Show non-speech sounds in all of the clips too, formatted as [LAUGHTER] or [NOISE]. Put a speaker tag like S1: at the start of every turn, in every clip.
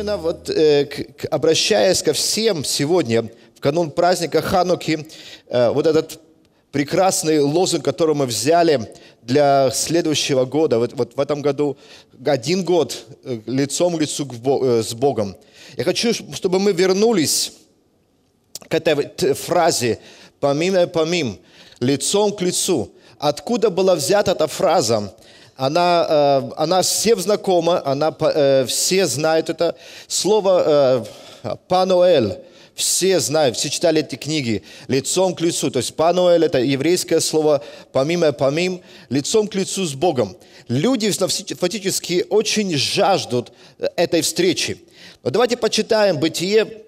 S1: именно вот, э, к, обращаясь ко всем сегодня, в канун праздника Хануки, э, вот этот прекрасный лозунг, который мы взяли для следующего года, вот, вот в этом году один год э, лицом к лицу э, с Богом. Я хочу, чтобы мы вернулись к этой э, фразе помимо помим», «лицом к лицу». Откуда была взята эта фраза? она, э, она всем знакома, она, э, все знают это. Слово э, «пануэль» все знают, все читали эти книги «Лицом к лицу». То есть «пануэль» – это еврейское слово «помимо помим», «лицом к лицу с Богом». Люди фактически очень жаждут этой встречи. Но давайте почитаем Бытие,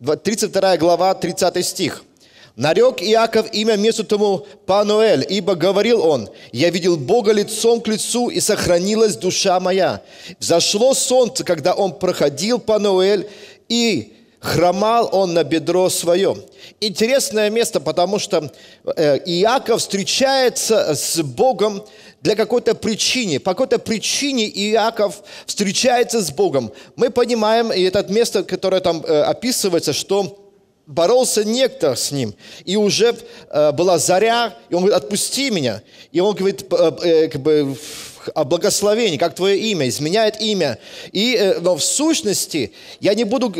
S1: 32 глава, 30 стих. Нарек Иаков имя месту тому Пануэль, ибо говорил он, «Я видел Бога лицом к лицу, и сохранилась душа моя». Взошло солнце, когда он проходил Пануэль, и хромал он на бедро свое. Интересное место, потому что э, Иаков встречается с Богом для какой-то причины. По какой-то причине Иаков встречается с Богом. Мы понимаем, и это место, которое там э, описывается, что боролся некто с ним, и уже э, была заря, и он говорит, отпусти меня. И он говорит, э, э, как бы, о благословении, как твое имя, изменяет имя. И, но в сущности, я не буду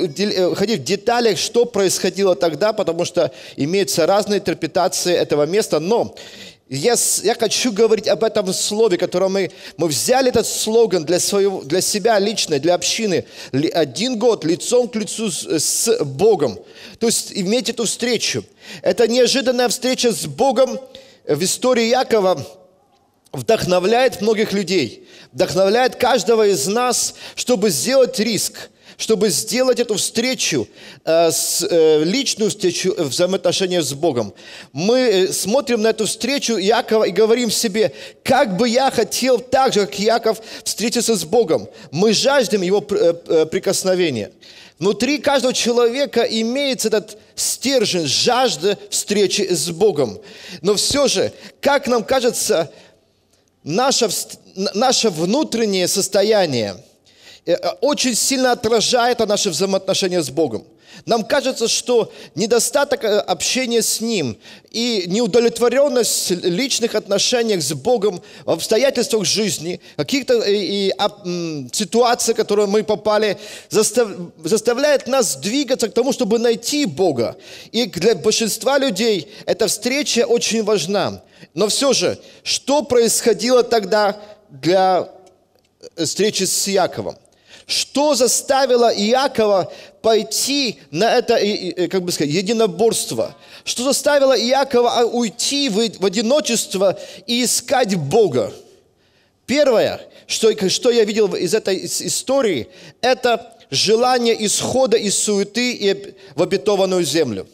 S1: ходить в деталях, что происходило тогда, потому что имеются разные интерпретации этого места, но я, я хочу говорить об этом слове, которое мы, мы взяли этот слоган для, своего, для себя лично, для общины. Один год лицом к лицу с, с Богом. То есть иметь эту встречу. Это неожиданная встреча с Богом в истории Якова вдохновляет многих людей, вдохновляет каждого из нас, чтобы сделать риск – чтобы сделать эту встречу, э, э, личную встречу в э, взаимоотношениях с Богом. Мы смотрим на эту встречу Якова и говорим себе, как бы я хотел так же, как Яков, встретиться с Богом. Мы жаждем Его прикосновения. Внутри каждого человека имеется этот стержень, жажды встречи с Богом. Но все же, как нам кажется, наше, наше внутреннее состояние – Э, э, очень сильно отражает наши взаимоотношения с Богом. Нам кажется, что недостаток э, общения с Ним и неудовлетворенность в личных отношениях с Богом, в обстоятельствах жизни, каких-то и, ситуации, в которые мы попали, застав, заставляет нас двигаться к тому, чтобы найти Бога. И для большинства людей эта встреча очень важна. Но все же, что происходило тогда для встречи с Яковом? Что заставило Иакова пойти на это, как бы сказать, единоборство? Что заставило Иакова а, уйти в, одиночество и искать Бога? Первое, что, что я видел из этой истории, это желание исхода из суеты и в обетованную землю.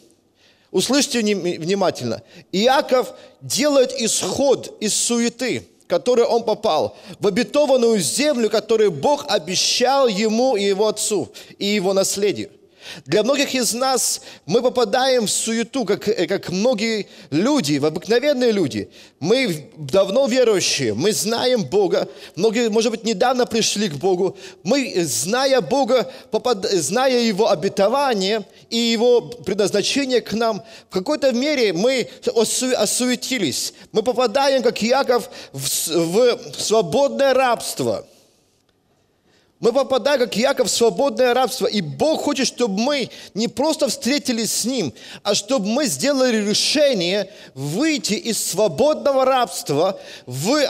S1: Услышьте внимательно. Иаков делает исход из суеты – которую он попал, в обетованную землю, которую Бог обещал ему и его отцу, и его наследию. Для многих из нас мы попадаем в суету, как, э, как многие люди, в обыкновенные люди. Мы давно верующие, мы знаем Бога. Многие, может быть, недавно пришли к Богу. Мы, э, зная Бога, попад... зная Его обетование и Его предназначение к нам, в какой-то мере мы осу... осуетились. Мы попадаем, как Яков, в, в свободное рабство – мы попадаем, как Яков, в свободное рабство. И Бог хочет, чтобы мы не просто встретились с Ним, а чтобы мы сделали решение выйти из свободного рабства в,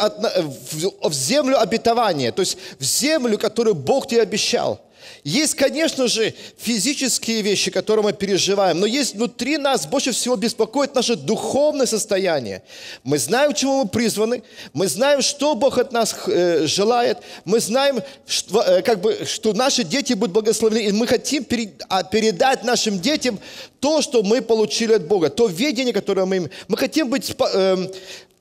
S1: в землю обетования, то есть в землю, которую Бог тебе обещал. Есть, конечно же, физические вещи, которые мы переживаем, но есть внутри нас, больше всего беспокоит наше духовное состояние. Мы знаем, к чему мы призваны, мы знаем, что Бог от нас э, желает, мы знаем, что, э, как бы, что наши дети будут благословлены, и мы хотим а, передать нашим детям то, что мы получили от Бога, то видение, которое мы имеем. Мы хотим быть э,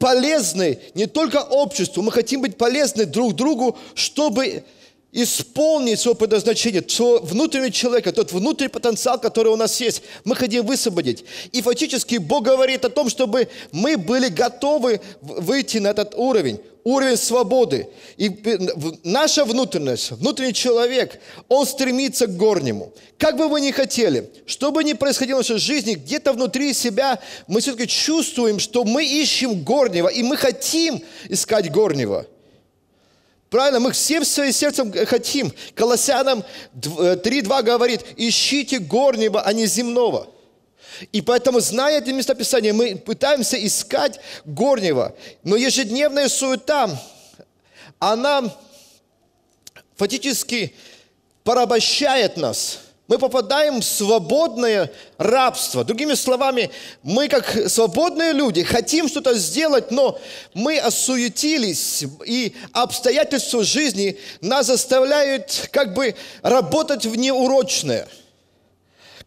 S1: полезны не только обществу, мы хотим быть полезны друг другу, чтобы исполнить свое предназначение, своего внутреннего человека, тот внутренний потенциал, который у нас есть, мы хотим высвободить. И фактически Бог говорит о том, чтобы мы были готовы выйти на этот уровень, уровень свободы. И наша внутренность, внутренний человек, он стремится к горнему. Как бы вы ни хотели, что бы ни происходило в нашей жизни, где-то внутри себя мы все-таки чувствуем, что мы ищем горнего, и мы хотим искать горнего – Правильно, мы всем своим сердцем хотим. Колоссянам 3.2 э, говорит, ищите горнего, а не земного. И поэтому, зная места Писания, мы пытаемся искать горнего. Но ежедневная суета, она фактически порабощает нас – мы попадаем в свободное рабство. Другими словами, мы как свободные люди хотим что-то сделать, но мы осуетились, и обстоятельства жизни нас заставляют как бы работать в неурочное –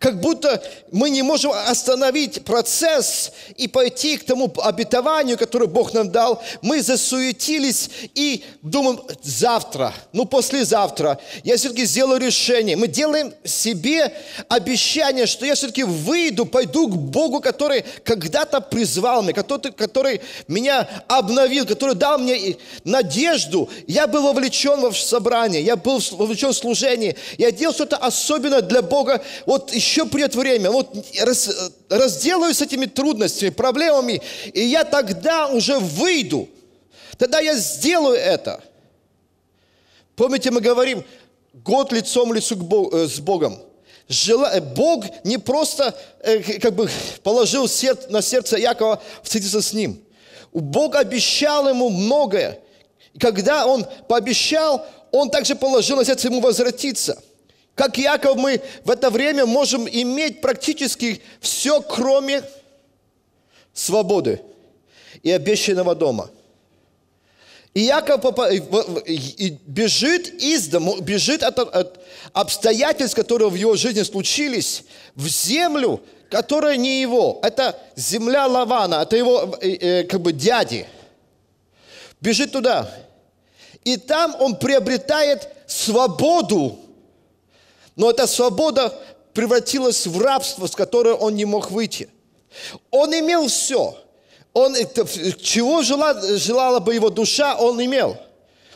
S1: как будто мы не можем остановить процесс и пойти к тому обетованию, которое Бог нам дал. Мы засуетились и думаем, завтра, ну послезавтра, я все-таки сделаю решение. Мы делаем себе обещание, что я все-таки выйду, пойду к Богу, который когда-то призвал меня, который, который меня обновил, который дал мне надежду. Я был вовлечен в собрание, я был вовлечен в служение, я делал что-то особенное для Бога. Вот еще еще придет время, вот раз, разделаюсь с этими трудностями, проблемами, и я тогда уже выйду, тогда я сделаю это. Помните, мы говорим, год лицом лицу э, с Богом. Э, Бог не просто э, как бы положил на сердце Якова встретиться с ним. Бог обещал ему многое. и Когда он пообещал, он также положил на сердце ему возвратиться – как Яков мы в это время можем иметь практически все, кроме свободы и обещанного дома. И Яков бежит из дому, бежит от, от обстоятельств, которые в его жизни случились, в землю, которая не его. Это земля Лавана, это его э, э, как бы дяди. Бежит туда. И там он приобретает свободу но эта свобода превратилась в рабство, с которого он не мог выйти. Он имел все. Он, чего желала, желала бы его душа, он имел.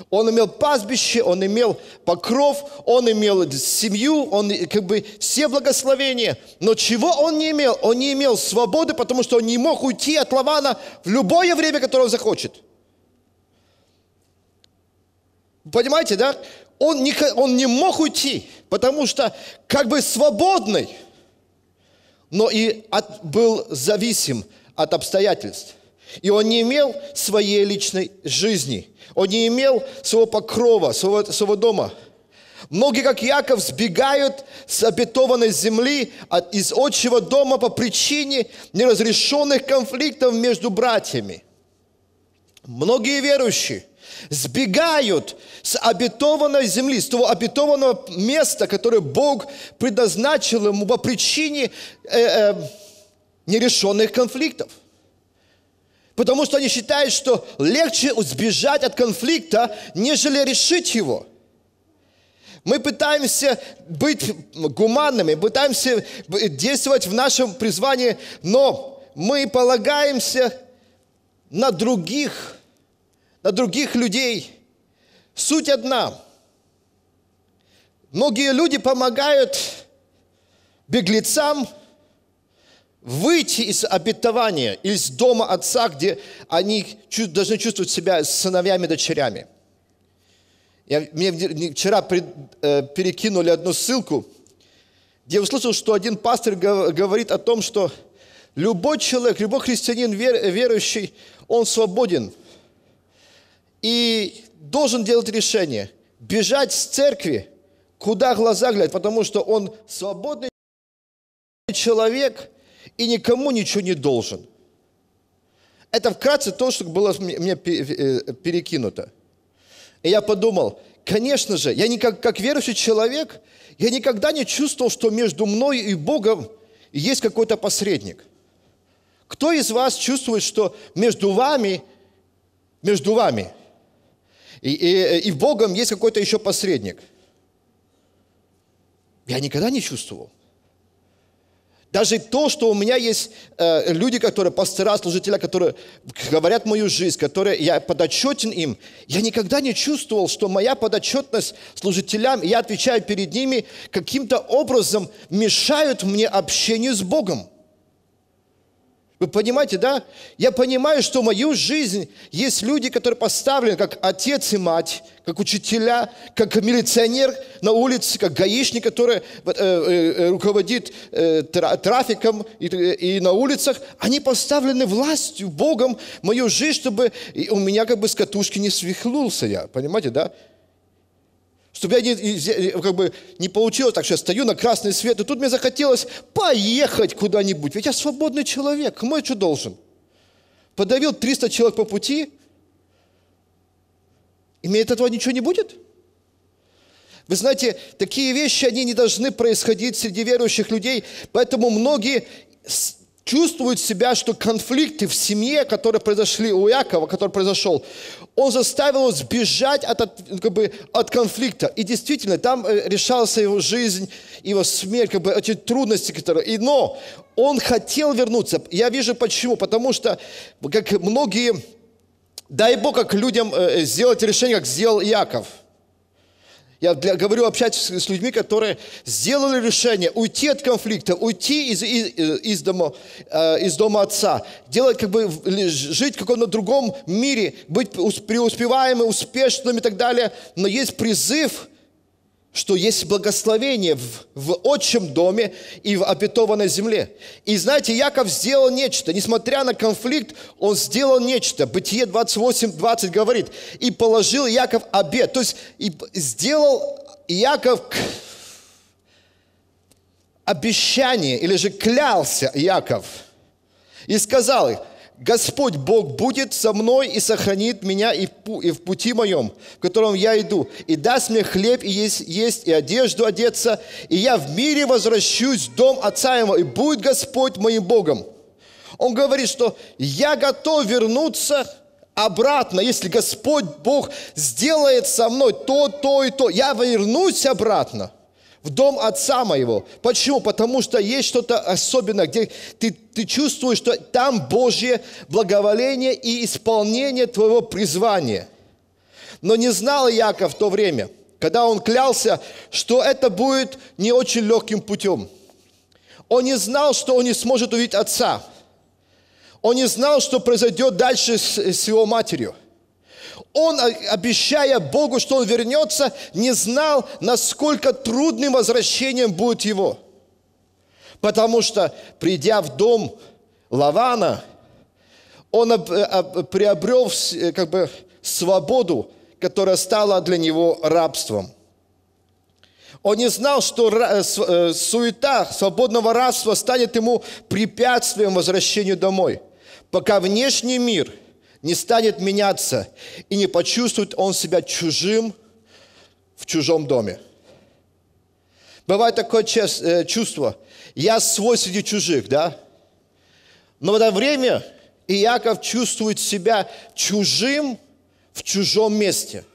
S1: Он имел пастбище, он имел покров, он имел семью, он как бы все благословения. Но чего он не имел? Он не имел свободы, потому что он не мог уйти от Лавана в любое время, которое он захочет. Понимаете, да? он не, он не мог уйти, потому что как бы свободный, но и от, был зависим от обстоятельств. И он не имел своей личной жизни. Он не имел своего покрова, своего, своего дома. Многие, как Яков, сбегают с обетованной земли от, из отчего дома по причине неразрешенных конфликтов между братьями. Многие верующие сбегают с обетованной земли, с того обетованного места, которое Бог предназначил ему по причине э, э, нерешенных конфликтов. Потому что они считают, что легче сбежать от конфликта, нежели решить его. Мы пытаемся быть гуманными, пытаемся действовать в нашем призвании, но мы полагаемся на других на других людей. Суть одна. Многие люди помогают беглецам выйти из обетования, из дома отца, где они должны чувствовать себя сыновьями, дочерями. Я, мне вчера при, э, перекинули одну ссылку, где я услышал, что один пастор говорит о том, что любой человек, любой христианин верующий, он свободен – и должен делать решение. Бежать с церкви, куда глаза глядят, потому что он свободный человек и никому ничего не должен. Это вкратце то, что было мне э, перекинуто. И я подумал, конечно же, я никак, как верующий человек, я никогда не чувствовал, что между мной и Богом есть какой-то посредник. Кто из вас чувствует, что между вами, между вами – и, и, и в Богом есть какой-то еще посредник. Я никогда не чувствовал. Даже то, что у меня есть э, люди, которые пастора, служители, которые говорят мою жизнь, которые я подотчетен им, я никогда не чувствовал, что моя подотчетность служителям, я отвечаю перед ними, каким-то образом мешают мне общению с Богом. Вы понимаете, да? Я понимаю, что в мою жизнь есть люди, которые поставлены как отец и мать, как учителя, как милиционер на улице, как гаишник, который э, э, э, руководит э, трафиком и, и на улицах. Они поставлены властью, Богом в мою жизнь, чтобы у меня как бы с катушки не свихнулся я. Понимаете, да? Чтобы я не, как бы не получилось так, что я стою на красный свет, и тут мне захотелось поехать куда-нибудь. Ведь я свободный человек, кому я что должен? Подавил 300 человек по пути, и мне от этого ничего не будет? Вы знаете, такие вещи, они не должны происходить среди верующих людей, поэтому многие чувствуют себя, что конфликты в семье, которые произошли у Якова, который произошел, он заставил его сбежать от, от, ну, как бы, от конфликта. И действительно, там э, решался его жизнь, его смерть, как бы эти трудности, которые... И, но он хотел вернуться. Я вижу почему. Потому что, как многие... Дай Бог, как людям э, сделать решение, как сделал Яков – я для, говорю, общаться с, с людьми, которые сделали решение уйти от конфликта, уйти из, из, э, из, дома, э, из дома отца, делать как бы, жить в каком-то другом мире, быть преуспеваемыми, успешными и так далее. Но есть призыв – что есть благословение в, в отчем доме и в обетованной земле. И знаете, Яков сделал нечто. Несмотря на конфликт, он сделал нечто. Бытие 28, 20 говорит. И положил Яков обед. То есть и сделал Яков обещание, или же клялся Яков. И сказал их, Господь Бог будет со мной и сохранит меня и в пути моем, в котором я иду, и даст мне хлеб и есть, есть и одежду одеться, и я в мире возвращусь в дом Отца Его, и будет Господь моим Богом». Он говорит, что «я готов вернуться обратно, если Господь Бог сделает со мной то, то и то, я вернусь обратно» в дом отца моего. Почему? Потому что есть что-то особенное, где ты, ты чувствуешь, что там Божье благоволение и исполнение твоего призвания. Но не знал Яков в то время, когда он клялся, что это будет не очень легким путем. Он не знал, что он не сможет увидеть отца. Он не знал, что произойдет дальше с, с его матерью. Он, а, обещая Богу, что он вернется, не знал, насколько трудным возвращением будет его. Потому что, придя в дом Лавана, он э, приобрел э, как бы, свободу, которая стала для него рабством. Он не знал, что э, суета свободного рабства станет ему препятствием возвращению домой, пока внешний мир не станет меняться, и не почувствует он себя чужим в чужом доме. Бывает такое э, чувство, я свой среди чужих, да? Но в это время Иаков чувствует себя чужим в чужом месте –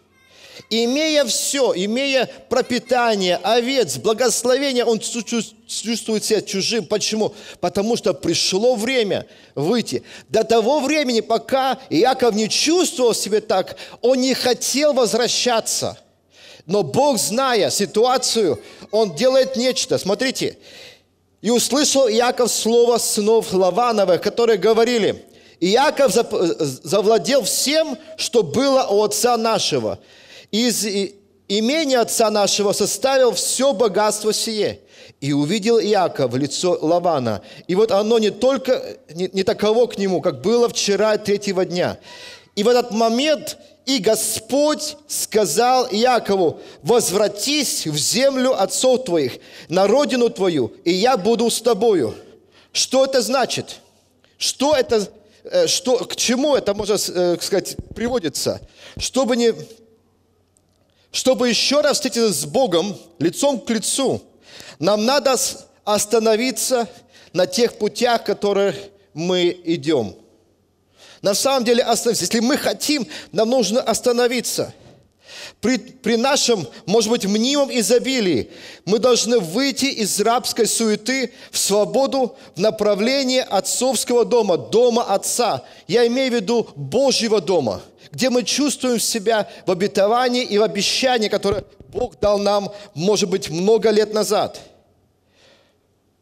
S1: Имея все, имея пропитание, овец, благословение, он чувствует себя чужим. Почему? Потому что пришло время выйти. До того времени, пока Иаков не чувствовал себя так, он не хотел возвращаться. Но Бог, зная ситуацию, он делает нечто. Смотрите. «И услышал Иаков слово сынов Лавановых, которые говорили, Иаков завладел всем, что было у отца нашего, из имения отца нашего составил все богатство сие. И увидел Иаков лицо Лавана. И вот оно не только, не, не таково к нему, как было вчера третьего дня. И в этот момент и Господь сказал Иакову, возвратись в землю отцов твоих, на родину твою, и я буду с тобою. Что это значит? Что это, э, что, к чему это, можно э, сказать, приводится? Чтобы не чтобы еще раз встретиться с Богом лицом к лицу, нам надо остановиться на тех путях, которые мы идем. На самом деле остановиться. Если мы хотим, нам нужно остановиться – при, при нашем, может быть, мнимом изобилии мы должны выйти из рабской суеты в свободу в направлении отцовского дома, дома Отца. Я имею в виду Божьего дома, где мы чувствуем себя в обетовании и в обещании, которое Бог дал нам, может быть, много лет назад.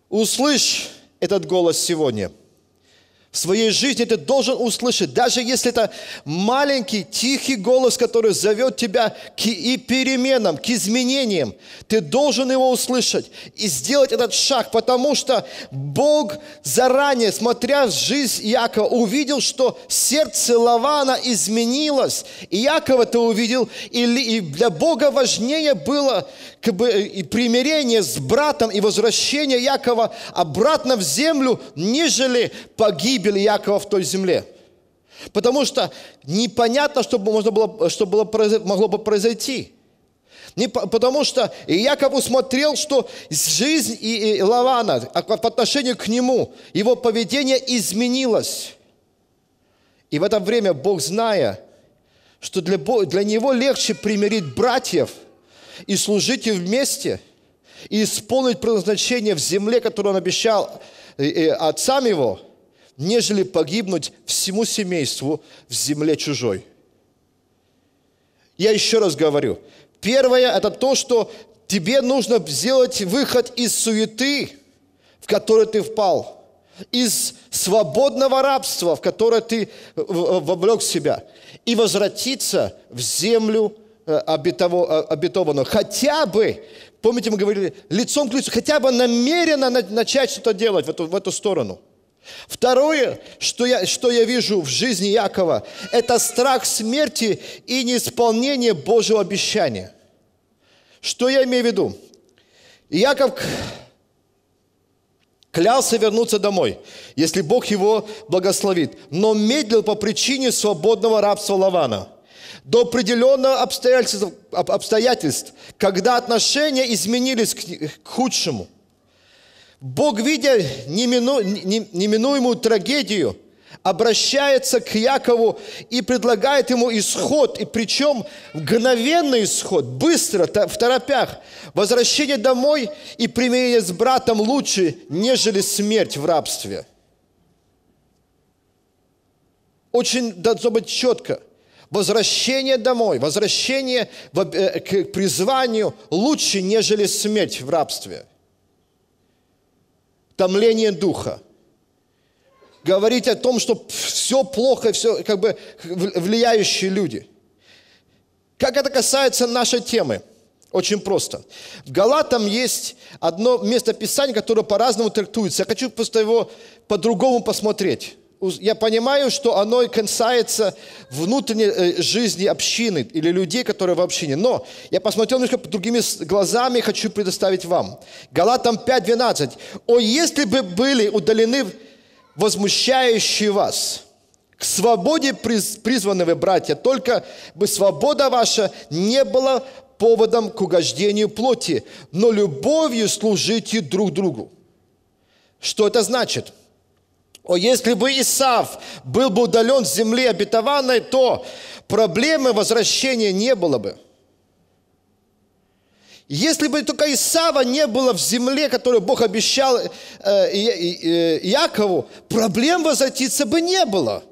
S1: Услышь этот голос сегодня – в своей жизни ты должен услышать, даже если это маленький, тихий голос, который зовет тебя к и переменам, к изменениям, ты должен его услышать и сделать этот шаг, потому что Бог заранее, смотря в жизнь Якова, увидел, что сердце Лавана изменилось. И Иаков это увидел, и для Бога важнее было как бы, и примирение с братом и возвращение Якова обратно в землю, нежели погиб гибель Якова в той земле. Потому что непонятно, что, можно было, что было, могло бы произойти. Не, потому что Яков усмотрел, что жизнь и, и Лавана а, по отношению к нему, его поведение изменилось. И в это время Бог, зная, что для, для него легче примирить братьев и служить им вместе, и исполнить предназначение в земле, которую он обещал э, э, отцам его – нежели погибнуть всему семейству в земле чужой. Я еще раз говорю, первое – это то, что тебе нужно сделать выход из суеты, в которой ты впал – из свободного рабства, в которое ты э, э, вовлек себя, и возвратиться в землю э, обетованную. Хотя бы, помните, мы говорили, лицом к лицу, хотя бы намеренно начать что-то делать в эту, в эту сторону – Второе, что я, что я вижу в жизни Якова, это страх смерти и неисполнение Божьего обещания. Что я имею в виду? Яков клялся вернуться домой, если Бог его благословит, но медлил по причине свободного рабства Лавана – до определенных обстоятельств, обстоятельств, когда отношения изменились к, к худшему – Бог, видя неминуемую трагедию, обращается к Якову и предлагает ему исход, и причем мгновенный исход, быстро, в торопях. Возвращение домой и примирение с братом лучше, нежели смерть в рабстве. Очень должно быть четко. Возвращение домой, возвращение э, к призванию лучше, нежели смерть в рабстве – томление духа. Говорить о том, что все плохо, все как бы влияющие люди. Как это касается нашей темы? Очень просто. В Галатам есть одно место Писания, которое по-разному трактуется. Я хочу просто его по-другому посмотреть я понимаю, что оно и касается внутренней э, жизни общины или людей, которые в общине. Но я посмотрел немножко другими глазами и хочу предоставить вам. Галатам 5.12. «О, если бы были удалены возмущающие вас, к свободе призваны вы, братья, только бы свобода ваша не была поводом к угождению плоти, но любовью служите друг другу». Что это значит? – о, если бы Исав был бы удален с земли обетованной, то проблемы возвращения не было бы. Если бы только Исава не было в земле, которую Бог обещал э, э, Якову, проблем возвратиться бы не было.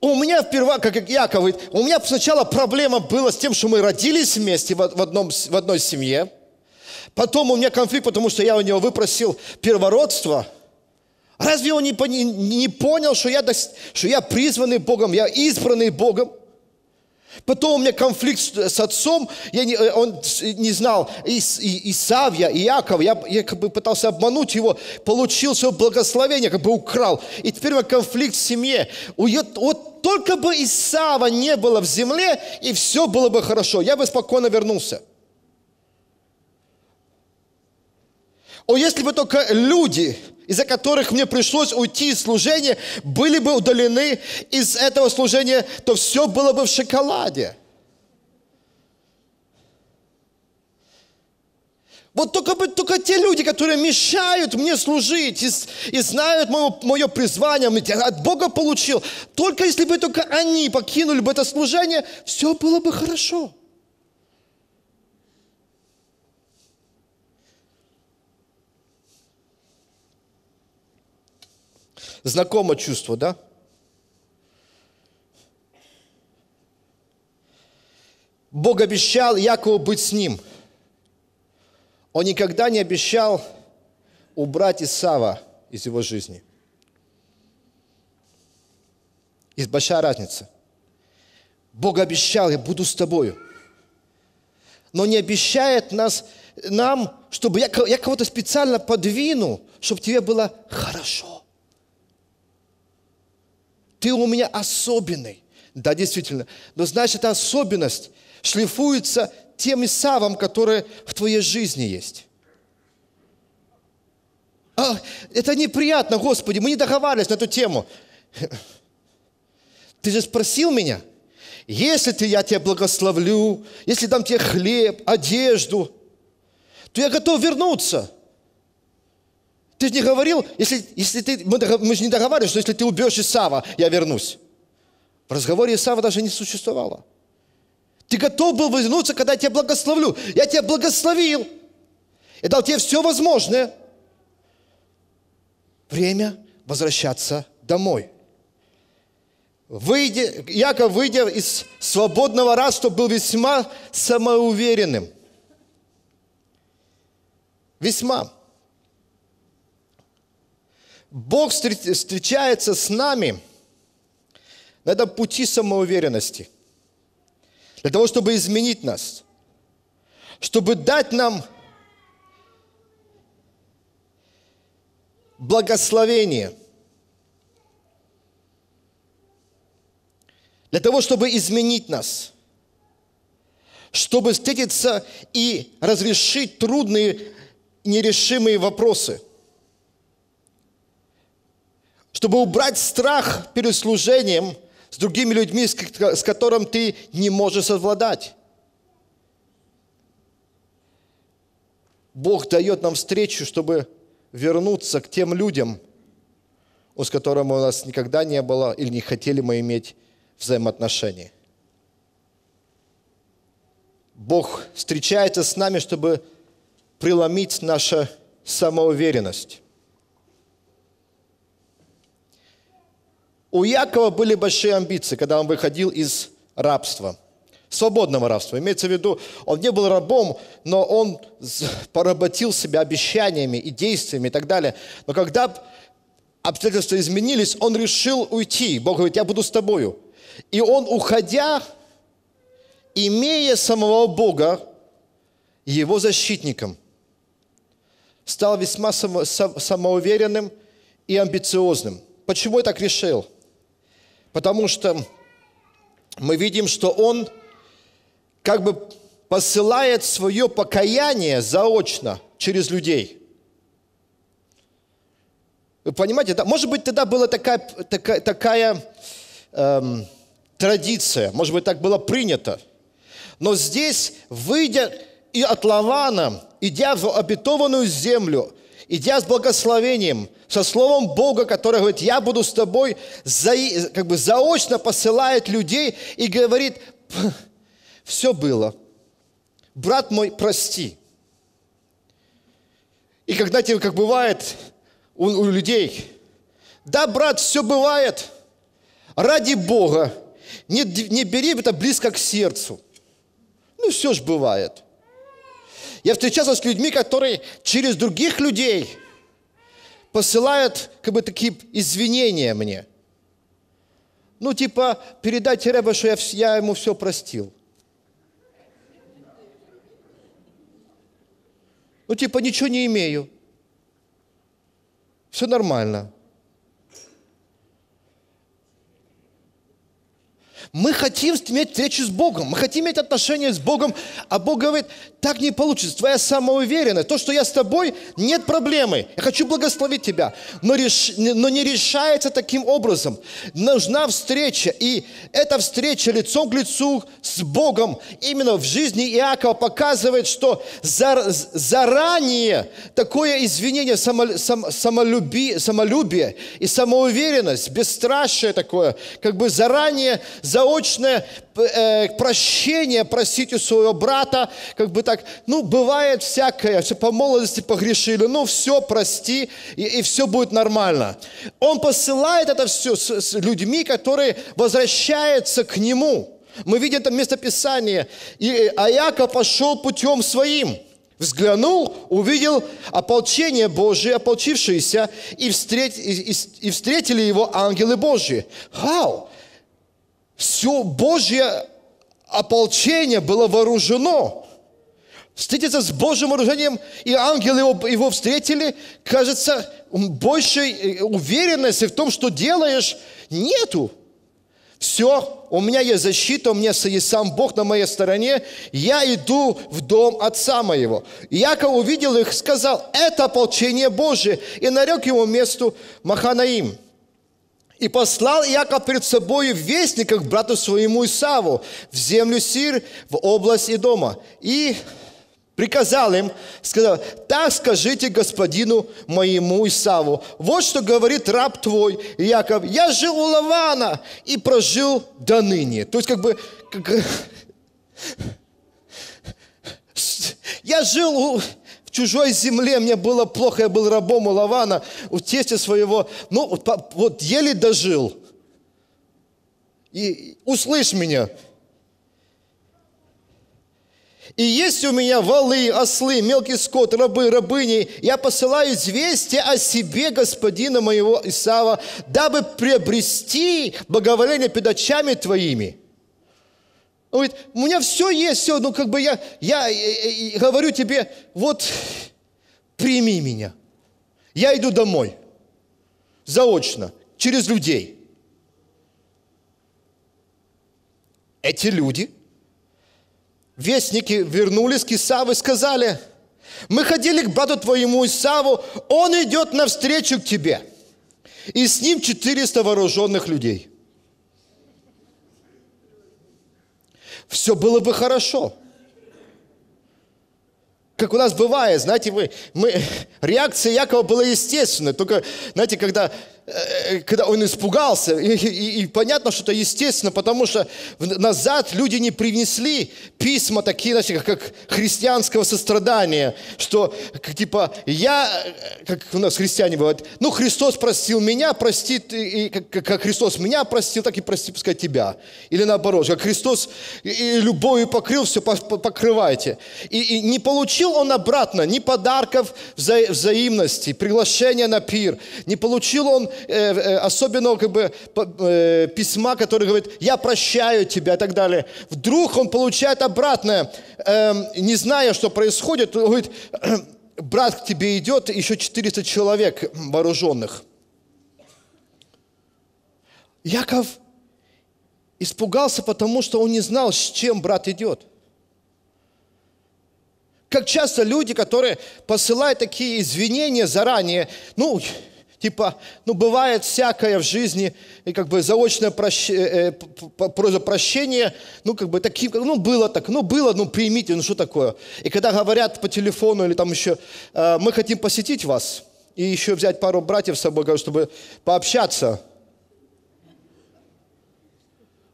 S1: У меня вперва, как Яков говорит, у меня сначала проблема была с тем, что мы родились вместе в, одном, в одной семье – Потом у меня конфликт, потому что я у него выпросил первородство. Разве он не, не, не понял, что я, что я призванный Богом, я избранный Богом? Потом у меня конфликт с отцом, я не, э, он не знал Ис, и, Савья, и Якова, я, я как бы пытался обмануть его, получил свое благословение, как бы украл. И теперь у меня конфликт в семье. Вот, вот только бы Исава не было в земле, и все было бы хорошо, я бы спокойно вернулся. О, если бы только люди, из-за которых мне пришлось уйти из служения, были бы удалены из этого служения, то все было бы в шоколаде. Вот только, только те люди, которые мешают мне служить и, и знают мое, мое призвание, от Бога получил, только если бы только они покинули бы это служение, все было бы хорошо. Знакомо чувство, да? Бог обещал Якову быть с ним. Он никогда не обещал убрать Исава из его жизни. Есть большая разница. Бог обещал, я буду с тобою. Но не обещает нас, нам, чтобы я, я кого-то специально подвину, чтобы тебе было хорошо ты у меня особенный. Да, действительно. Но значит, эта особенность шлифуется тем и савом, который в твоей жизни есть. А, это неприятно, Господи, мы не договаривались на эту тему. [LAUGHS] Ты же спросил меня, если ты, я тебя благословлю, если дам тебе хлеб, одежду, то я готов вернуться – ты же не говорил, если, если ты, мы, мы же не договаривались, что если ты убьешь Исава, я вернусь. В разговоре Исава даже не существовало. Ты готов был вернуться, когда я тебя благословлю. Я тебя благословил. Я дал тебе все возможное. Время возвращаться домой. Выйдя, Яков, выйдя из свободного рабства, был весьма самоуверенным. Весьма. Бог встречается с нами на этом пути самоуверенности, для того, чтобы изменить нас, чтобы дать нам благословение, для того, чтобы изменить нас, чтобы встретиться и разрешить трудные нерешимые вопросы – чтобы убрать страх перед служением с другими людьми, с которым ты не можешь совладать. Бог дает нам встречу, чтобы вернуться к тем людям, с которыми у нас никогда не было или не хотели мы иметь взаимоотношений. Бог встречается с нами, чтобы преломить нашу самоуверенность. У Якова были большие амбиции, когда он выходил из рабства, свободного рабства. Имеется в виду, он не был рабом, но он поработил себя обещаниями и действиями и так далее. Но когда обстоятельства изменились, он решил уйти. Бог говорит, я буду с тобою. И он, уходя, имея самого Бога, его защитником, стал весьма самоуверенным и амбициозным. Почему я так решил? потому что мы видим, что он как бы посылает свое покаяние заочно через людей. Вы понимаете, да? может быть, тогда была такая, такая, такая эм, традиция, может быть, так было принято. Но здесь, выйдя и от Лавана, идя в обетованную землю, идя с благословением, со словом Бога, который говорит, я буду с тобой, за, как бы заочно посылает людей и говорит, все было, брат мой, прости. И когда тебе, как бывает у, у людей, да, брат, все бывает, ради Бога, не, не бери это близко к сердцу. Ну, все же бывает. Я встречался с людьми, которые через других людей – посылают как бы такие извинения мне. Ну, типа, передайте Рэба, что я, я ему все простил. Ну, типа, ничего не имею. Все нормально. Мы хотим иметь встречу с Богом, мы хотим иметь отношения с Богом, а Бог говорит, так не получится, твоя самоуверенность, то, что я с тобой, нет проблемы, я хочу благословить тебя, но, реш... но не решается таким образом. Нужна встреча, и эта встреча лицом к лицу с Богом именно в жизни Иакова показывает, что зар... заранее такое извинение, само... Сам... Самолюби... самолюбие и самоуверенность, бесстрашие такое, как бы заранее за заочное э, прощение просить у своего брата, как бы так, ну, бывает всякое, все по молодости погрешили, ну, все, прости, и, и все будет нормально. Он посылает это все с, с людьми, которые возвращаются к нему. Мы видим это местописание. И, Аяка пошел путем своим – Взглянул, увидел ополчение Божие, ополчившееся, и, встретили, и, и, и встретили его ангелы Божьи. How? все Божье ополчение было вооружено. Встретиться с Божьим вооружением, и ангелы его, его встретили, кажется, большей э, уверенности в том, что делаешь, нету. Все, у меня есть защита, у меня есть сам Бог на моей стороне. Я иду в дом отца моего. И Яков увидел их, сказал, это ополчение Божие, и нарек ему месту Маханаим. И послал Иаков перед собою вестников к брату своему Исаву в землю Сир, в область Идома. И приказал им, сказал, так скажите господину моему Исаву, вот что говорит раб твой Иаков, я жил у Лавана и прожил до ныне. То есть как бы, как, [LAUGHS] я жил у, чужой земле, мне было плохо, я был рабом у Лавана, у тестя своего. Ну, вот, еле дожил. И услышь меня. И есть у меня валы, ослы, мелкий скот, рабы, рабыни. Я посылаю известие о себе господина моего Исава, дабы приобрести благоволение перед очами твоими». Он говорит, у меня все есть, все, ну как бы я, я э, э, говорю тебе, вот прими меня. Я иду домой. Заочно, через людей. Эти люди, вестники, вернулись к Исаву и сказали, мы ходили к брату твоему Исаву, он идет навстречу к тебе. И с ним 400 вооруженных людей – все было бы хорошо. Как у нас бывает, знаете, вы, мы, [LAUGHS] реакция Якова была естественной. Только, знаете, когда Э, когда он испугался, и, и, и понятно, что это естественно, потому что назад люди не принесли письма такие, знаете, как, как христианского сострадания, что как типа я, э, как у нас христиане бывают, ну Христос простил меня, простит, и, и как, как Христос меня простил, так и простит, пускай тебя. Или наоборот, как Христос и, и любовью покрыл, все по, по, покрывайте. И, и не получил он обратно ни подарков вза, взаимности, приглашения на пир, не получил он Э, э, особенного как бы, э, письма, который говорит, я прощаю тебя и так далее. Вдруг он получает обратное, эм, не зная, что происходит, он говорит, брат к тебе идет, еще 400 человек вооруженных. Яков испугался, потому что он не знал, с чем брат идет. Как часто люди, которые посылают такие извинения заранее, ну, Типа, ну бывает всякое в жизни, и как бы заочное прощ... э, э прощение, ну как бы такие, ну было так, ну было, ну примите, ну что такое. И когда говорят по телефону или там еще, э, мы хотим посетить вас, и еще взять пару братьев с собой, чтобы пообщаться.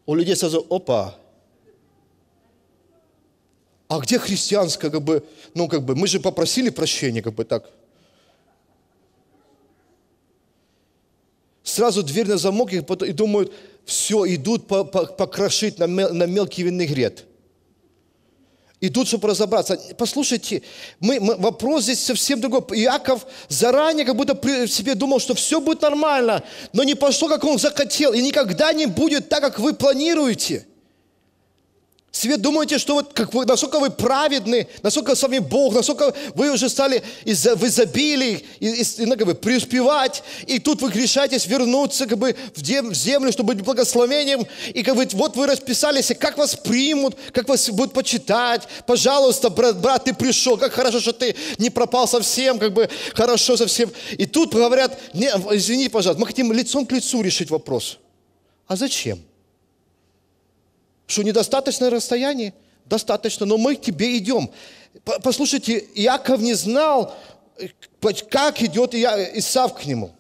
S1: У людей сразу, опа, а где христианское, как бы, ну как бы, мы же попросили прощения, как бы так – сразу дверь на замок и, думают, все, идут покрошить на, мел, на мелкий винегрет. Идут, чтобы разобраться. Послушайте, мы, мы, вопрос здесь совсем другой. Иаков заранее как будто при себе думал, что все будет нормально, но не пошло, как он захотел, и никогда не будет так, как вы планируете. Свет, думаете, что вот как вы, насколько вы праведны, насколько с вами Бог, насколько вы уже стали из, в изобилии, из, из, ну, как бы, преуспевать, и тут вы решаетесь вернуться как бы, в, дем, в землю, чтобы быть благословением, и как бы, вот вы расписались, и как вас примут, как вас будут почитать, пожалуйста, брат, брат, ты пришел, как хорошо, что ты не пропал совсем, как бы хорошо совсем. И тут говорят, не, извини, пожалуйста, мы хотим лицом к лицу решить вопрос. А зачем? Что недостаточное расстояние? Достаточно, но мы к тебе идем. Послушайте, Иаков не знал, э, как идет Исав к нему.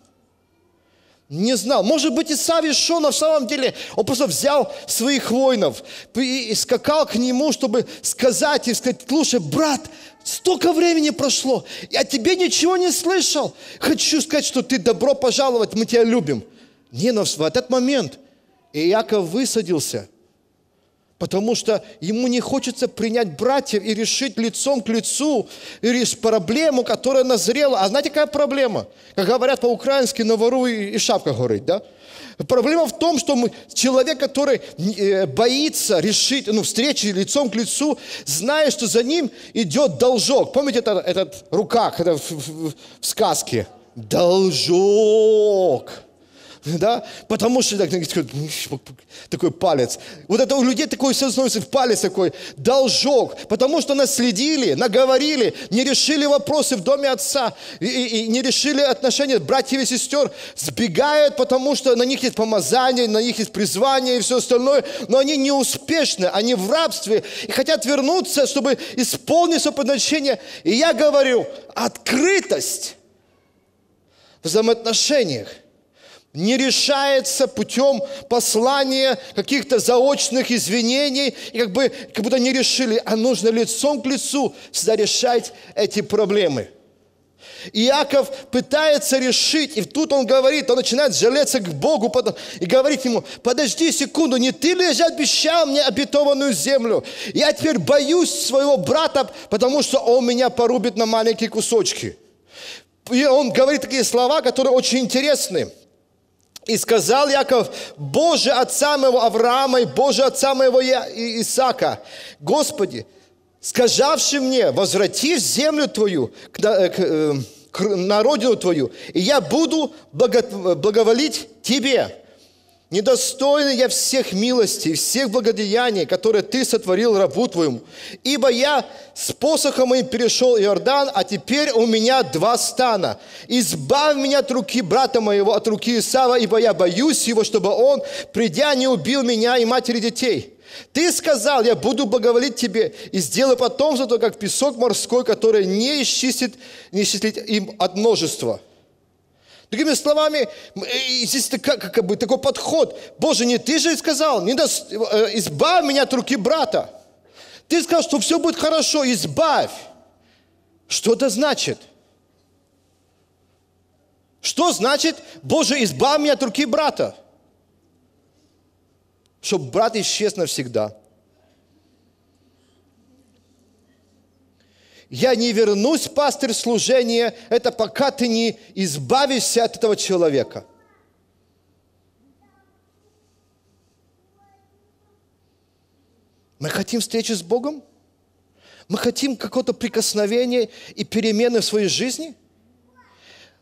S1: Не знал. Может быть, Исав еще на самом деле, он просто взял своих воинов и скакал к нему, чтобы сказать и сказать, слушай, брат, столько времени прошло, я тебе ничего не слышал. Хочу сказать, что ты добро пожаловать, мы тебя любим. Не, но в этот момент Иаков высадился потому что ему не хочется принять братьев и решить лицом к лицу решить проблему, которая назрела. А знаете, какая проблема? Как говорят по-украински, на вору и, шапка горит, да? Проблема в том, что мы, человек, который э, боится решить, ну, встречи лицом к лицу, зная, что за ним идет должок. Помните этот, этот руках это в, в, в сказке? Должок да, потому что так, такой, ну, такой палец. Вот это у людей такой все становится, палец такой, должок, потому что наследили, наговорили, не решили вопросы в доме отца, и, и, и не решили отношения братьев и сестер, сбегают, потому что на них есть помазание, на них есть призвание и все остальное, но они неуспешны, они в рабстве и хотят вернуться, чтобы исполнить свое предназначение. И я говорю, открытость в взаимоотношениях не решается путем послания каких-то заочных извинений, и как, бы, как будто не решили, а нужно лицом к лицу всегда решать эти проблемы. И Иаков пытается решить, и тут он говорит, он начинает жалеться к Богу и говорит ему, подожди секунду, не ты ли же обещал мне обетованную землю? Я теперь боюсь своего брата, потому что он меня порубит на маленькие кусочки. И он говорит такие слова, которые очень интересные. И сказал Яков, Боже, отца моего Авраама и Боже, отца моего Исаака, Господи, сказавши мне, возврати землю Твою к, э, к, э, к, на родину Твою, и я буду благо, благоволить Тебе. Недостойный я всех милостей, всех благодеяний, которые ты сотворил рабу твоему. Ибо я с посохом моим перешел Иордан, а теперь у меня два стана. Избавь меня от руки брата моего, от руки Исава, ибо я боюсь его, чтобы он, придя, не убил меня и матери детей. Ты сказал, я буду благоволить тебе и сделаю потом за то, как песок морской, который не исчистит, не исчислить им от множества». Другими словами, э, здесь такой, как бы, такой подход. Боже, не ты же сказал, не дос... Э, избавь меня от руки брата. Ты сказал, что все будет хорошо, избавь. Что это значит? Что значит, Боже, избавь меня от руки брата? Чтобы брат исчез навсегда – я не вернусь, пастырь, служение, это пока ты не избавишься от этого человека. Мы хотим встречи с Богом? Мы хотим какого-то прикосновения и перемены в своей жизни?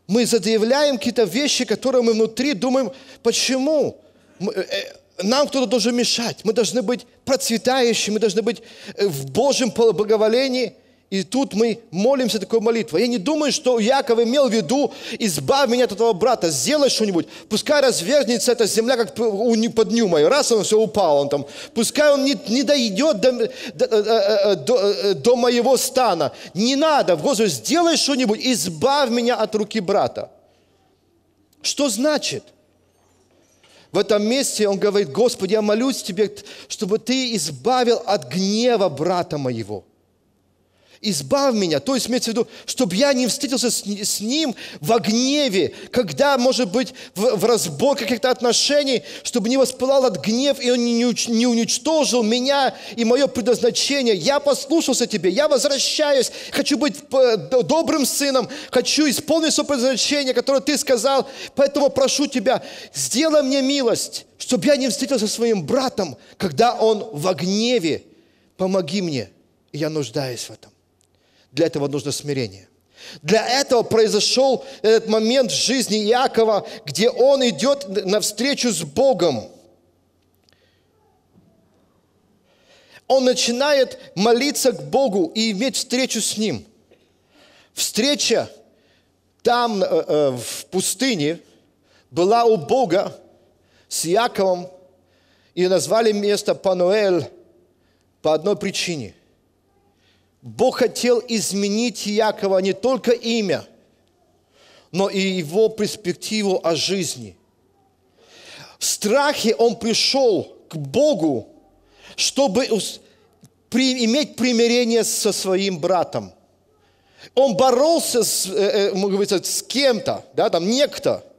S1: Мы заявляем какие-то вещи, которые мы внутри думаем, почему? Э, э, нам кто-то должен мешать. Мы должны быть процветающими, мы должны быть э, в Божьем благоволении – и тут мы молимся такой молитвой. Я не думаю, что Яков имел в виду, избавь меня от этого брата, сделай что-нибудь. Пускай развернется эта земля, как под дню Раз он все упал, он там. Пускай он не, не дойдет до, до, э, э, э, до, моего стана. Не надо, в Господи, сделай что-нибудь, избавь меня от руки брата. Что значит? В этом месте он говорит, Господи, я молюсь Тебе, чтобы Ты избавил от гнева брата моего – избавь меня. То есть имеется в виду, чтобы я не встретился с, Ним в гневе, когда, может быть, в, в разбор каких-то отношений, чтобы не воспылал от гнев, и Он не, не уничтожил меня и мое предназначение. Я послушался Тебе, я возвращаюсь, хочу быть э, добрым сыном, хочу исполнить свое предназначение, которое Ты сказал, поэтому прошу Тебя, сделай мне милость, чтобы я не встретился со своим братом, когда он в гневе. Помоги мне, я нуждаюсь в этом. Для этого нужно смирение. Для этого произошел этот момент в жизни Иакова, где он идет навстречу с Богом. Он начинает молиться к Богу и иметь встречу с Ним. Встреча там, э, э, в пустыне, была у Бога с Иаковом, и назвали место Пануэль по одной причине – Бог хотел изменить Якова не только имя, но и его перспективу о жизни. В страхе он пришел к Богу, чтобы иметь примирение со своим братом. Он боролся с, э, э, с кем-то, да, там некто –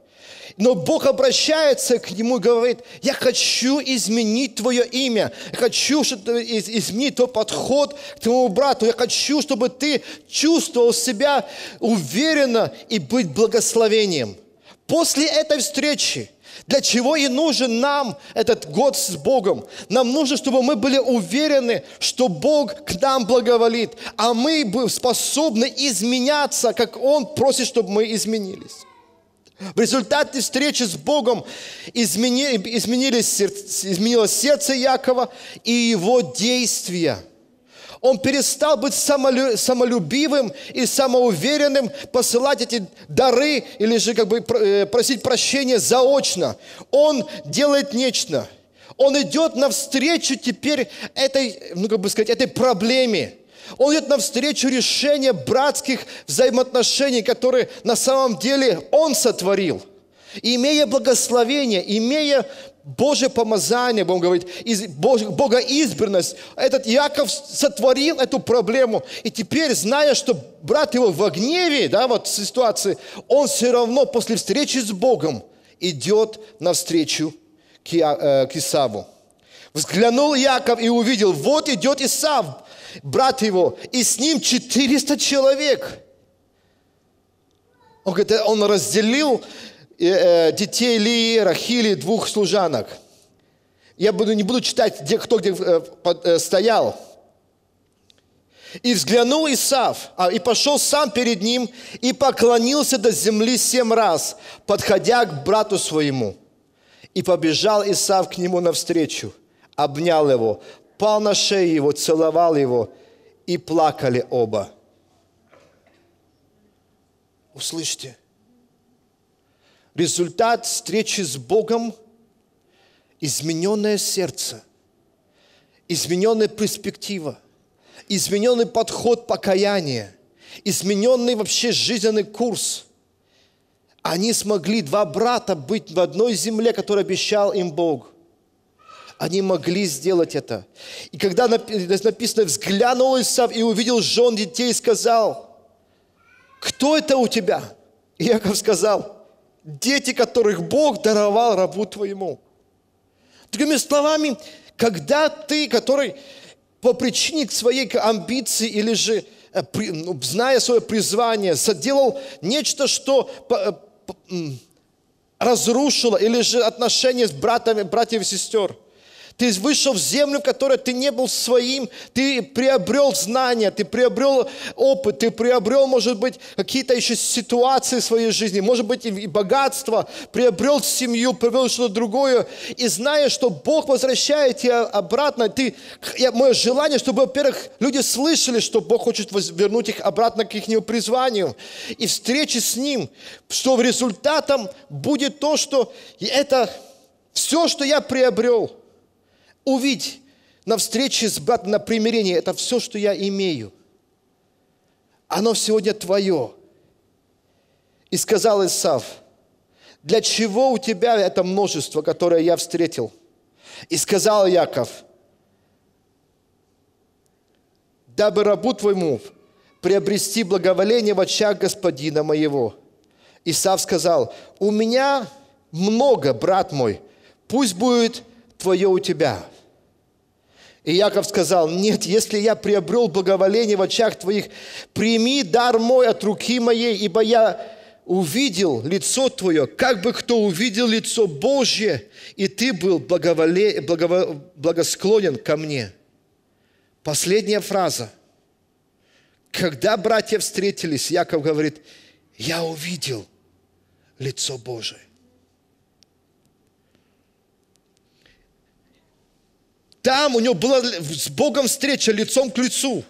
S1: но Бог обращается к нему и говорит, я хочу изменить твое имя, я хочу чтобы изменить твой подход к твоему брату, я хочу, чтобы ты чувствовал себя уверенно и быть благословением. После этой встречи, для чего и нужен нам этот год с Богом? Нам нужно, чтобы мы были уверены, что Бог к нам благоволит, а мы способны изменяться, как Он просит, чтобы мы изменились. В результате встречи с Богом измени, изменилось, сердце, изменилось сердце Якова и его действия. Он перестал быть самолю, самолюбивым и самоуверенным, посылать эти дары или же как бы э, просить прощения заочно. Он делает нечто. Он идет навстречу теперь этой, ну как бы сказать, этой проблеме он идет навстречу решения братских взаимоотношений, которые на самом деле он сотворил. имея благословение, имея Божье помазание, будем говорить, Бога избранность. Этот Яков сотворил эту проблему. И теперь, зная, что брат его в гневе, да, вот ситуации, он все равно после встречи с Богом идет навстречу э, к Исаву. Взглянул Яков и увидел, вот идет Исав, брат его, и с ним 400 человек. Он, говорит, он разделил э, э, детей Лии, Рахили, двух служанок. Я буду, не буду читать, где, кто где э, стоял. И взглянул Исав, а, и пошел сам перед ним, и поклонился до земли семь раз, подходя к брату своему. И побежал Исав к нему навстречу, обнял его, пал на шею его, целовал его, и плакали оба. Услышьте, результат встречи с Богом – измененное сердце, измененная перспектива, измененный подход покаяния, измененный вообще жизненный курс. Они смогли, два брата, быть в одной земле, которую обещал им Бог – они могли сделать это. И когда написано, взглянул Исав и увидел жен детей, сказал, кто это у тебя? И Яков сказал, дети, которых Бог даровал рабу твоему. Другими словами, когда ты, который по причине своей амбиции или же э, ну, зная свое призвание, соделал нечто, что э, разрушило или же отношения с братами, братьев и сестер – ты вышел в землю, в которой ты не был своим. Ты приобрел знания, ты приобрел опыт, ты приобрел, может быть, какие-то еще ситуации в своей жизни, может быть, и богатство, приобрел семью, приобрел что-то другое. И зная, что Бог возвращает тебя обратно, ты, я, мое желание, чтобы, во-первых, люди слышали, что Бог хочет вернуть их обратно к их призванию и встречи с Ним, что результатом будет то, что это все, что я приобрел – увидь на встрече с братом, на примирение. Это все, что я имею. Оно сегодня твое. И сказал Исав, для чего у тебя это множество, которое я встретил? И сказал Яков, дабы рабу твоему приобрести благоволение в очах господина моего. Исав сказал, у меня много, брат мой, пусть будет твое у тебя. И Яков сказал, нет, если я приобрел благоволение в очах твоих, прими дар мой от руки моей, ибо я увидел лицо твое, как бы кто увидел лицо Божье, и ты был благоволе... благово... благосклонен ко мне. Последняя фраза. Когда братья встретились, Яков говорит, я увидел лицо Божие. Там у него была с Богом встреча лицом к лицу.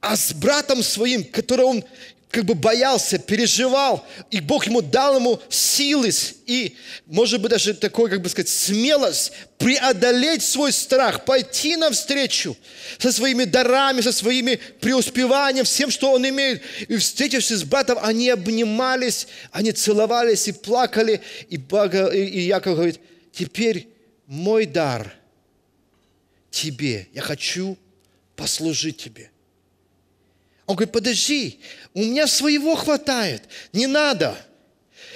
S1: А с братом своим, которого он как бы боялся, переживал, и Бог ему дал ему силы и, может быть, даже такой, как бы сказать, смелость преодолеть свой страх, пойти навстречу со своими дарами, со своими преуспеваниями, всем, что он имеет. И встретившись с братом, они обнимались, они целовались и плакали. И, Бога, и Яков говорит, теперь мой дар тебе. Я хочу послужить тебе. Он говорит, подожди, у меня своего хватает, не надо.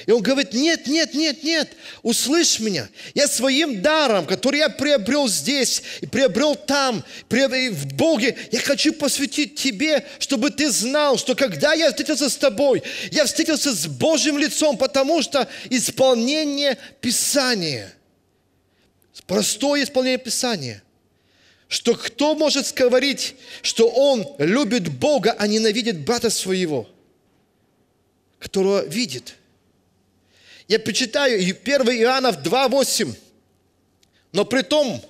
S1: И он говорит, нет, нет, нет, нет, услышь меня. Я своим даром, который я приобрел здесь, и приобрел там, в Боге, я хочу посвятить тебе, чтобы ты знал, что когда я встретился с тобой, я встретился с Божьим лицом, потому что исполнение Писания – Простое исполнение Писания. Что кто может говорить, что он любит Бога, а ненавидит брата своего, которого видит? Я почитаю 1 Иоанна 2,8. Но при том,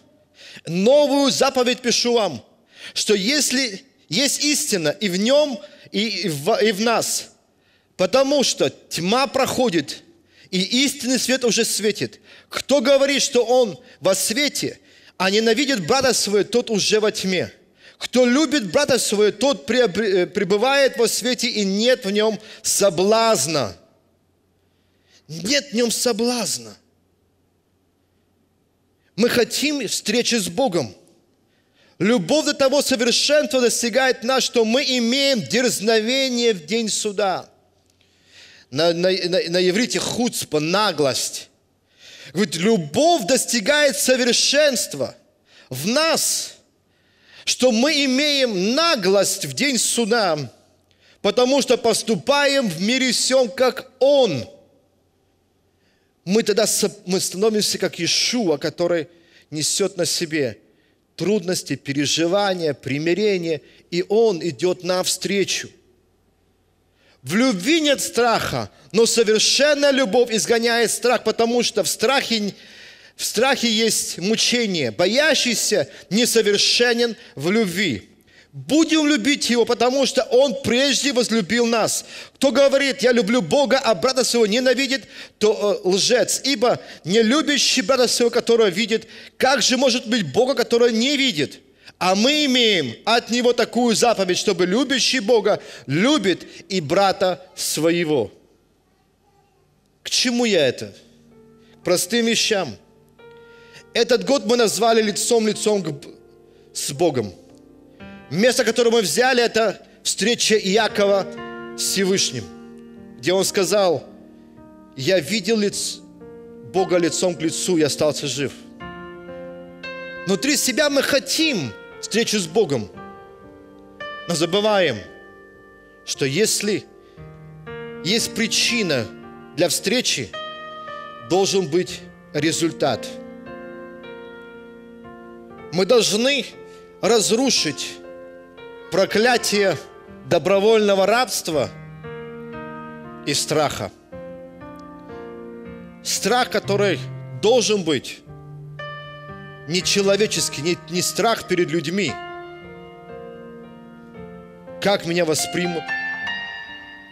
S1: новую заповедь пишу вам, что если есть истина и в нем, и в, и в нас, потому что тьма проходит, и истинный свет уже светит. Кто говорит, что он во свете, а ненавидит брата своего, тот уже во тьме. Кто любит брата своего, тот э, пребывает во свете, и нет в нем соблазна. Нет в нем соблазна. Мы хотим встречи с Богом. Любовь до того совершенства достигает нас, что мы имеем дерзновение в день суда. На, на, на, на иврите хуцпа, наглость. Говорит, любовь достигает совершенства в нас, что мы имеем наглость в день суда, потому что поступаем в мире всем, как Он. Мы тогда мы становимся как Иешуа, который несет на себе трудности, переживания, примирение, и Он идет навстречу. В любви нет страха, но совершенная любовь изгоняет страх, потому что в страхе, в страхе есть мучение. Боящийся несовершенен в любви. Будем любить Его, потому что Он прежде возлюбил нас. Кто говорит, я люблю Бога, а брата своего ненавидит, то э, лжец. Ибо не любящий брата своего, которого видит, как же может быть Бога, которого не видит? А мы имеем от Него такую заповедь, чтобы любящий Бога любит и брата своего. К чему я это? К простым вещам. Этот год мы назвали лицом лицом с Богом. Место, которое мы взяли, это встреча Иакова с Всевышним, где он сказал, я видел лиц... Бога лицом к лицу, я остался жив. Внутри себя мы хотим встречу с Богом, но забываем, что если есть причина – для встречи должен быть результат. Мы должны разрушить проклятие добровольного рабства и страха. Страх, который должен быть нечеловеческий, не, не страх перед людьми. Как меня воспримут?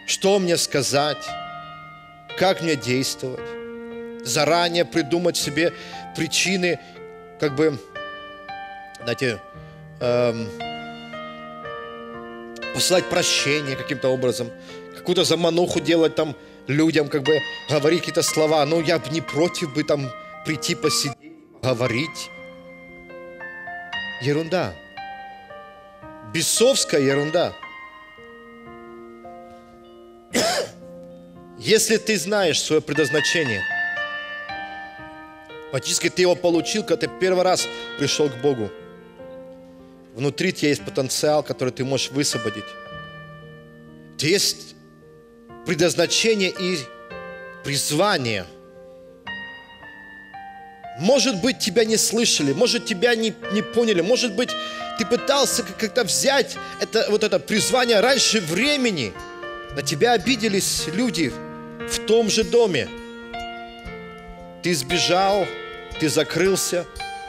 S1: Что мне сказать? как мне действовать, заранее придумать себе причины, как бы, знаете, эм, посылать прощение каким-то образом, какую-то замануху делать там людям, как бы говорить какие-то слова. Ну, я бы не против бы там прийти посидеть, говорить. Ерунда. Бесовская ерунда. Если ты знаешь свое предназначение, фактически ты его получил, когда ты первый раз пришел к Богу. Внутри тебя есть потенциал, который ты можешь высвободить. Ты есть предназначение и призвание. Может быть, тебя не слышали, может, тебя не, не поняли, может быть, ты пытался как-то взять это, вот это призвание раньше времени – на тебя обиделись люди в том же доме. Ты сбежал, ты закрылся,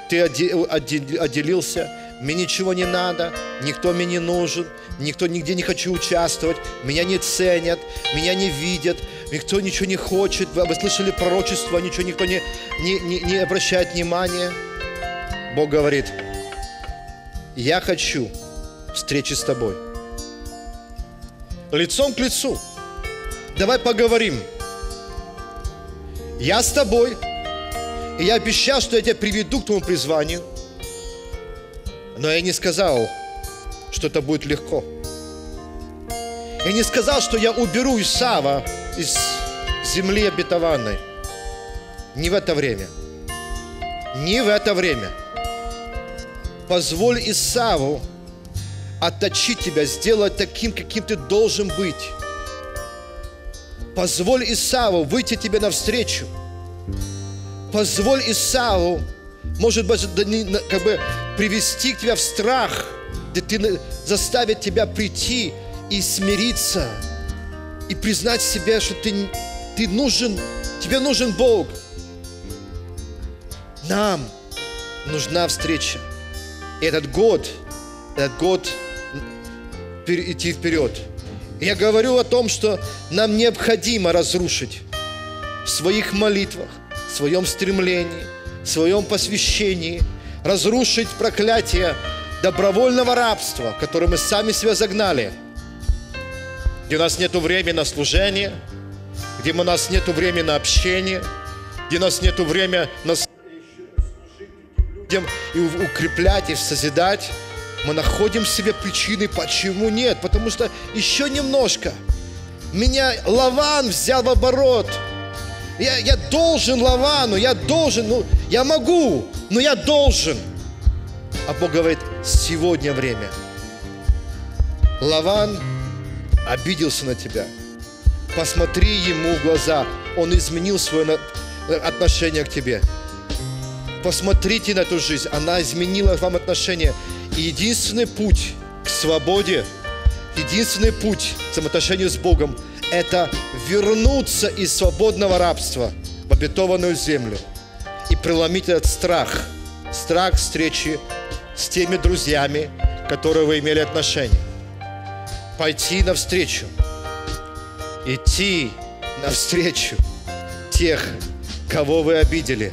S1: ты отделился, мне ничего не надо, никто мне не нужен, никто нигде не хочу участвовать, меня не ценят, меня не видят, никто ничего не хочет, вы слышали пророчество, ничего никто не, не, не, не обращает внимания. Бог говорит, я хочу встречи с тобой лицом к лицу. Давай поговорим. Я с тобой, и я обещал, что я тебя приведу к твоему призванию. Но я не сказал, что это будет легко. Я не сказал, что я уберу Исава из земли обетованной. Не в это время. Не в это время. Позволь Исаву отточить тебя, сделать таким, каким ты должен быть. Позволь Исаву выйти тебе навстречу. Позволь Исаву, может быть, как бы привести тебя в страх, где ты заставит тебя прийти и смириться, и признать себя, что ты, ты нужен, тебе нужен Бог. Нам нужна встреча. И этот год, этот год – идти вперед. Я говорю о том, что нам необходимо разрушить в своих молитвах, в своем стремлении, в своем посвящении, разрушить проклятие добровольного рабства, которое мы сами себя загнали, где у нас нет времени на служение, где у нас нет времени на общение, где у нас нет времени на людям и укреплять, и созидать мы находим в себе причины, почему нет. Потому что еще немножко. Меня Лаван взял в оборот. Я, я должен Лавану, я должен, ну, я могу, но я должен. А Бог говорит, сегодня время. Лаван обиделся на тебя. Посмотри ему в глаза. Он изменил свое отношение к тебе. Посмотрите на эту жизнь. Она изменила вам отношение единственный путь к свободе, единственный путь к самоотношению с Богом – это вернуться из свободного рабства в обетованную землю и преломить этот страх, страх встречи с теми друзьями, которые вы имели отношения. Пойти навстречу, идти навстречу тех, кого вы обидели,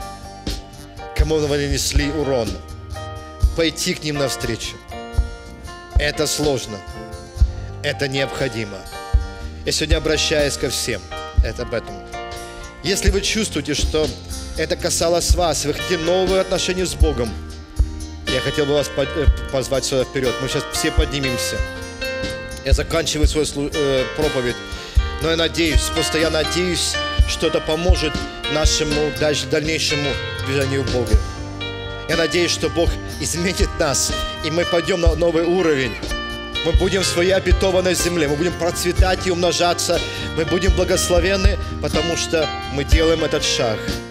S1: кому вы нанесли урон – пойти к ним навстречу. Это сложно. Это необходимо. Я сегодня обращаюсь ко всем. Это об этом. Если вы чувствуете, что это касалось вас, вы хотите новые отношения с Богом, я хотел бы вас э, позвать сюда вперед. Мы сейчас все поднимемся. Я заканчиваю свою э, проповедь. Но я надеюсь, просто я надеюсь, что это поможет нашему дальнейшему движению в Боге. Я надеюсь, что Бог изменит нас, и мы пойдем на новый уровень. Мы будем в своей обетованной земле, мы будем процветать и умножаться, мы будем благословены, потому что мы делаем этот шаг.